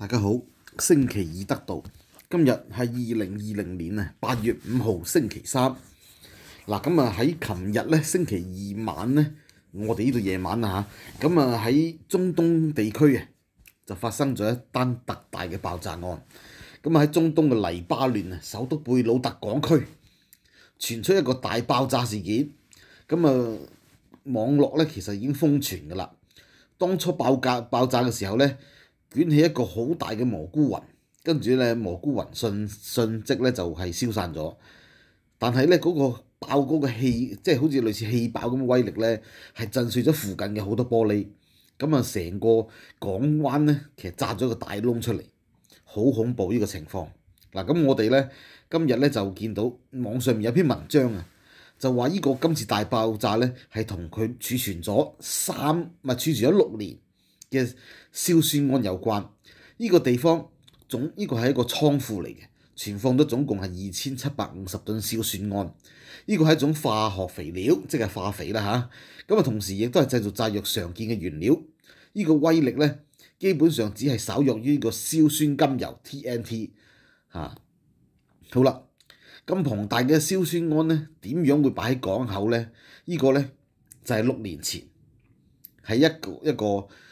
大家好，星期二得到，今日系二零二零年啊八月五号星期三，嗱咁啊喺琴日咧星期二晚咧，我哋呢度夜晚啊嚇，咁啊喺中东地区啊，就发生咗一单特大嘅爆炸案，咁啊喺中东嘅黎巴嫩啊首都贝鲁特港区，传出一个大爆炸事件，咁啊网络咧其实已经封存噶啦，当初爆炸爆炸嘅时候咧。卷起一個好大嘅蘑菇雲，跟住咧蘑菇雲瞬瞬即咧就係消散咗。但係咧嗰個爆嗰個氣，即係好似類似氣爆咁嘅威力咧，係震碎咗附近嘅好多玻璃。咁啊，成個港灣咧，其實炸咗個大窿出嚟，好恐怖呢個情況。嗱，咁我哋咧今日咧就見到網上面有篇文章啊，就話呢個今次大爆炸咧係同佢儲存咗三咪儲存咗六年。嘅硝酸胺有關，呢個地方總呢個係一個倉庫嚟嘅，存放咗總共係二千七百五十噸硝酸胺。呢個係一種化學肥料，即係化肥啦嚇。咁啊，同時亦都係製造炸藥常見嘅原料。呢個威力咧，基本上只係稍弱於呢個硝酸甘油 TNT 嚇。好啦，咁龐大嘅硝酸胺咧，點樣會擺喺港口咧？呢個咧就係六年前喺一個一個。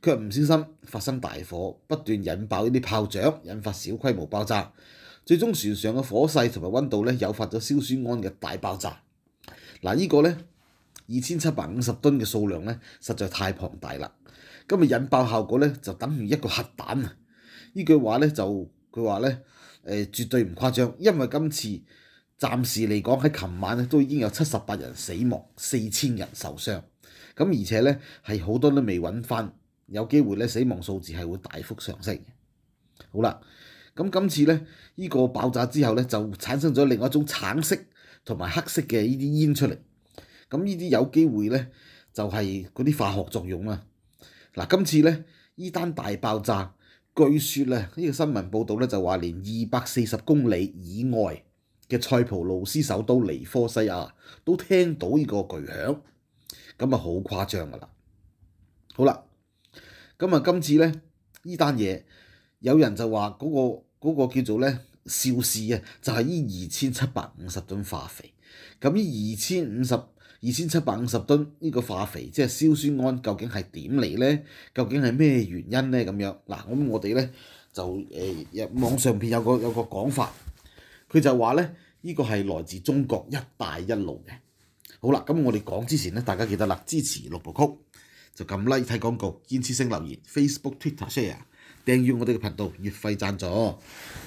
卻唔小心發生大火，不斷引爆呢啲炮仗，引發小規模爆炸，最終船上嘅火勢同埋温度咧，引發咗硝酸胺嘅大爆炸。嗱，呢個咧二千七百五十噸嘅數量咧，實在太龐大啦！咁啊，引爆效果咧，就等於一個核彈啊！呢句話咧，就佢話咧，誒絕對唔誇張，因為今次暫時嚟講喺琴晚咧都已經有七十八人死亡，四千人受傷，咁而且咧係好多都未揾翻。有機會咧，死亡數字係會大幅上升。好啦，咁今次咧，依個爆炸之後咧，就產生咗另外一種橙色同埋黑色嘅依啲煙出嚟。咁呢啲有機會咧，就係嗰啲化學作用啦。嗱，今次咧，依單大爆炸，據說咧，呢個新聞報導咧就話，連二百四十公里以外嘅塞浦路斯首都尼科西亚都聽到呢個巨響，咁啊好誇張噶啦。好啦。咁啊，今次咧呢單嘢，有人就話嗰個嗰個叫做咧肇事啊，就係呢二千七百五十噸化肥。咁呢二千五十、二千七百五十噸呢個化肥，即係硝酸胺，究竟係點嚟咧？究竟係咩原因咧？咁樣嗱，咁我哋咧就誒，網上邊有個有個講法，佢就話咧呢個係來自中國一帶一路嘅。好啦，咁我哋講之前咧，大家記得啦，支持六部曲。就咁 e 睇廣告，堅持性留言，Facebook、Twitter share，訂閱我哋嘅頻道月費贊助。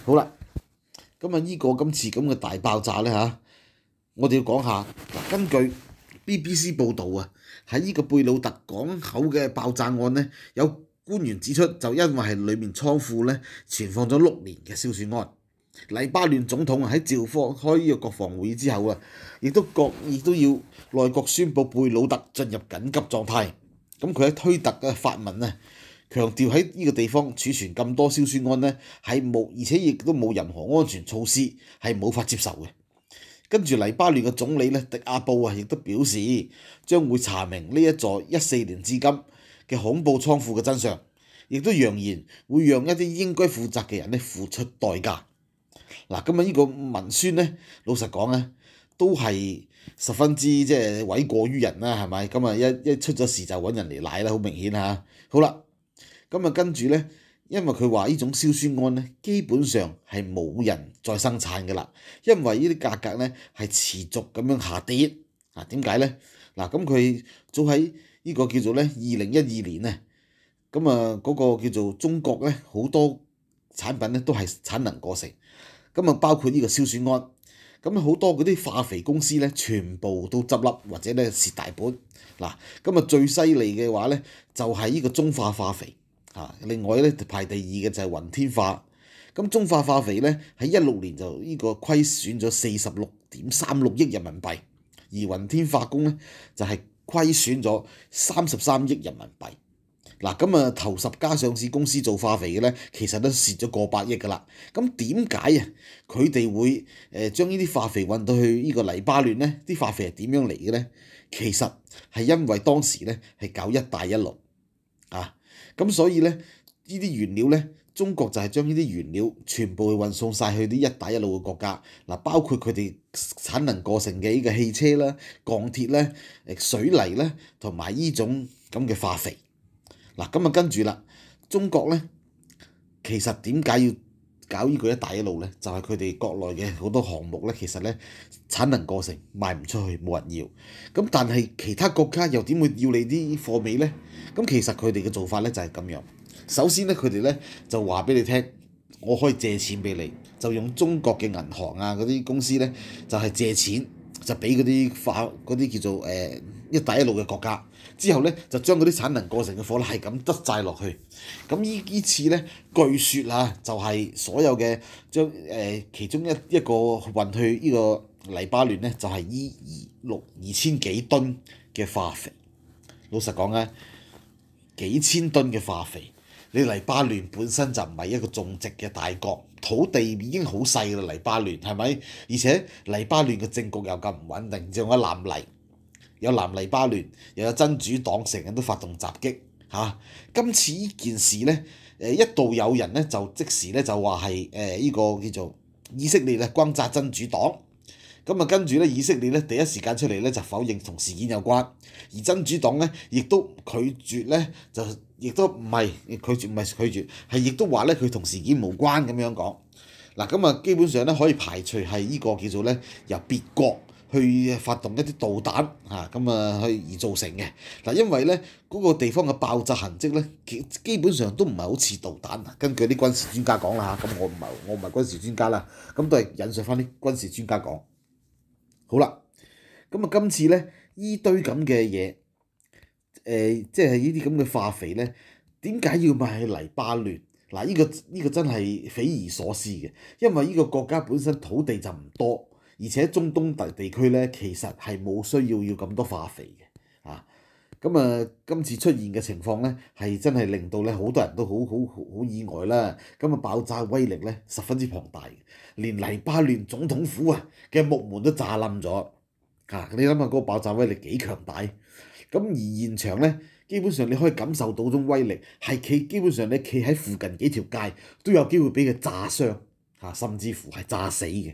好啦，咁啊，呢個今次咁嘅大爆炸咧嚇，我哋要講下。根據 BBC 報導啊，喺呢個貝魯特港口嘅爆炸案咧，有官員指出就因為係裏面倉庫咧存放咗六年嘅硝酸胺。黎巴嫩總統喺召開呢個國防會之後啊，亦都國亦都要內閣宣佈貝魯特進入緊急狀態。咁佢喺推特嘅發文啊，強調喺呢個地方儲存咁多硝酸胺咧，係冇，而且亦都冇任何安全措施，係冇法接受嘅。跟住黎巴嫩嘅總理咧，迪亞布啊，亦都表示將會查明呢一座一四年至今嘅恐怖倉庫嘅真相，亦都揚言會讓一啲應該負責嘅人咧付出代價。嗱，今日呢個文宣咧，老實講咧，都係。十分之即系毀過於人啦，係咪？咁啊一一出咗事就揾人嚟賴啦，好明顯嚇。好啦，咁啊跟住咧，因為佢話呢種硝酸胺咧，基本上係冇人再生產噶啦，因為呢啲價格咧係持續咁樣下跌啊？點解咧？嗱，咁佢早喺呢個叫做咧二零一二年啊，咁啊嗰個叫做中國咧好多產品咧都係產能過剩，咁啊包括呢個硝酸胺。咁好多嗰啲化肥公司咧，全部都執笠或者咧蝕大本，嗱，咁啊最犀利嘅話咧，就係呢個中化化肥，嚇，另外咧排第二嘅就係雲天化，咁中化化肥咧喺一六年就呢個虧損咗四十六點三六億人民幣，而雲天化工咧就係虧損咗三十三億人民幣。嗱，咁啊，頭十家上市公司做化肥嘅咧，其實都蝕咗過百億噶啦。咁點解啊？佢哋會誒將呢啲化肥運到去呢個泥巴嫩咧？啲化肥係點樣嚟嘅咧？其實係因為當時咧係搞一帶一路啊，咁所以咧呢啲原料咧，中國就係將呢啲原料全部運送曬去啲一帶一路嘅國家嗱，包括佢哋產能過剩嘅呢汽車啦、鋼鐵咧、水泥咧，同埋呢種咁嘅化肥。嗱，咁啊跟住啦，中國咧，其實點解要搞依個一帶一路咧？就係佢哋國內嘅好多項目咧，其實咧產能過剩，賣唔出去，冇人要。咁但係其他國家又點會要你啲貨尾咧？咁其實佢哋嘅做法咧就係咁樣。首先咧，佢哋咧就話俾你聽，我可以借錢俾你，就用中國嘅銀行啊嗰啲公司咧，就係借錢就俾嗰啲化嗰啲叫做誒。一帶一路嘅國家，之後咧就將嗰啲產能過剩嘅貨咧係咁得債落去。咁依依次咧，據說啊，就係所有嘅將誒其中一一個運去呢個黎巴嫩咧，就係依二六二千幾噸嘅化肥。老實講咧，幾千噸嘅化肥，你黎巴嫩本身就唔係一個種植嘅大國，土地已經好細啦。黎巴嫩係咪？而且黎巴嫩嘅政局又咁唔穩定，仲有南黎。有南泥巴聯，又有真主黨成日都發動襲擊嚇。今次呢件事咧，誒一度有人咧就即時咧就話係誒依個叫做以色列咧轟炸真主黨。咁啊跟住咧以色列咧第一時間出嚟咧就否認同事件有關，而真主黨咧亦都拒絕咧就亦都唔係拒絕唔係拒絕，係亦都話咧佢同事件無關咁樣講。嗱咁啊基本上咧可以排除係依個叫做咧由別國。去發動一啲導彈嚇，咁啊去而造成嘅嗱，因為咧嗰個地方嘅爆炸痕跡咧，其基本上都唔係好似導彈啊。根據啲軍事專家講啦嚇，咁我唔係我唔係軍事專家啦，咁都係引述翻啲軍事專家講。好啦，咁啊今次咧依堆咁嘅嘢，誒即係依啲咁嘅化肥咧，點解要賣去黎巴嫩嗱？依個依個真係匪夷所思嘅，因為依個國家本身土地就唔多。而且中東地地區咧，其實係冇需要要咁多化肥嘅，啊，咁啊，今次出現嘅情況咧，係真係令到咧好多人都好好好意外啦。咁啊，爆炸威力咧十分之龐大，連黎巴嫩總統府啊嘅木門都炸冧咗，嚇！你諗下嗰個爆炸威力幾強大？咁而現場咧，基本上你可以感受到種威力，係企基本上你企喺附近幾條街都有機會俾佢炸傷，甚至乎係炸死嘅，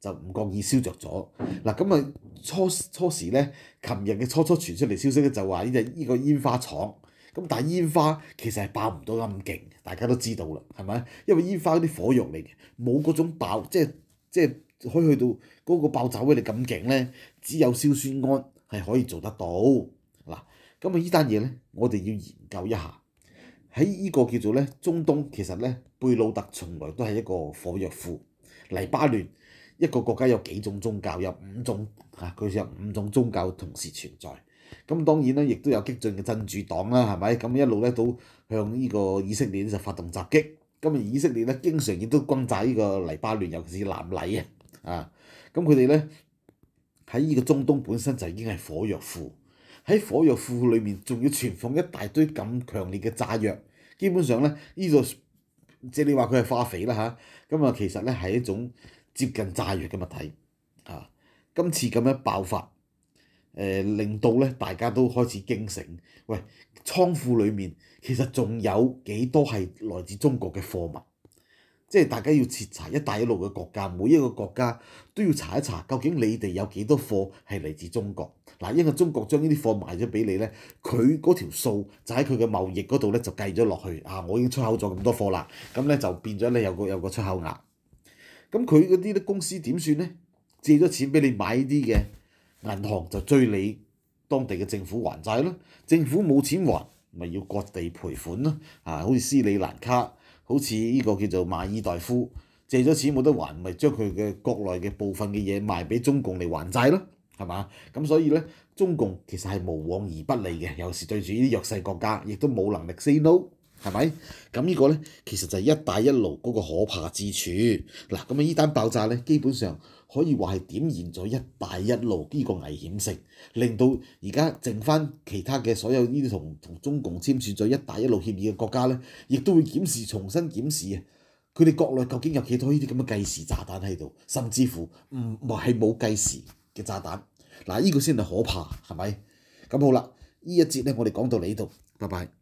就唔覺意燒着咗嗱，咁啊初初時咧，琴日嘅初初傳出嚟消息咧，就話呢只呢個煙花廠咁，但係煙花其實係爆唔到咁勁，大家都知道啦，係咪？因為煙花啲火藥嚟嘅，冇嗰種爆，即係即係可以去到嗰個爆炸威力咁勁咧，只有硝酸胺係可以做得到嗱。咁啊，依單嘢咧，我哋要研究一下喺呢個叫做咧中東，其實咧貝魯特從來都係一個火藥庫，黎巴嫩。一個國家有幾種宗教，有五種嚇，佢有五種宗教同時存在。咁當然咧，亦都有激進嘅真主黨啦，係咪？咁一路咧都向呢個以色列就發動襲擊。咁啊，以色列咧經常亦都轟炸呢個黎巴嫩，尤其是南黎啊，啊！咁佢哋咧喺呢個中東本身就已經係火藥庫，喺火藥庫裏面仲要存放一大堆咁強烈嘅炸藥。基本上咧，呢個即係你話佢係化肥啦嚇，咁啊其實咧係一種。接近炸藥嘅物體，啊！今次咁樣爆發，誒令到咧大家都開始驚醒。喂，倉庫裡面其實仲有幾多係來自中國嘅貨物？即係大家要徹查一帶一路嘅國家，每一個國家都要查一查，究竟你哋有幾多貨係嚟自中國？嗱，因為中國將呢啲貨賣咗俾你咧，佢嗰條數就喺佢嘅貿易嗰度咧就計咗落去啊！我已經出口咗咁多貨啦，咁咧就變咗你有個有個出口額。咁佢嗰啲咧公司點算咧？借咗錢俾你買啲嘅銀行就追你當地嘅政府還債咯。政府冇錢還，咪要各地賠款咯。啊，好似斯里蘭卡，好似呢個叫做馬爾代夫，借咗錢冇得還，咪將佢嘅國內嘅部分嘅嘢賣俾中共嚟還債咯，係嘛？咁所以咧，中共其實係無往而不利嘅，尤其是對住啲弱勢國家，亦都冇能力 say no。係咪？咁呢個咧，其實就係一帶一路嗰個可怕之處。嗱，咁啊，依單爆炸咧，基本上可以話係點燃咗一帶一路呢個危險性，令到而家剩翻其他嘅所有呢啲同同中共簽署咗一帶一路協議嘅國家咧，亦都會檢視重新檢視啊！佢哋國內究竟有幾多呢啲咁嘅計時炸彈喺度，甚至乎唔係冇計時嘅炸彈。嗱，呢個先係可怕，係咪？咁好啦，呢一節咧，我哋講到你度，拜拜。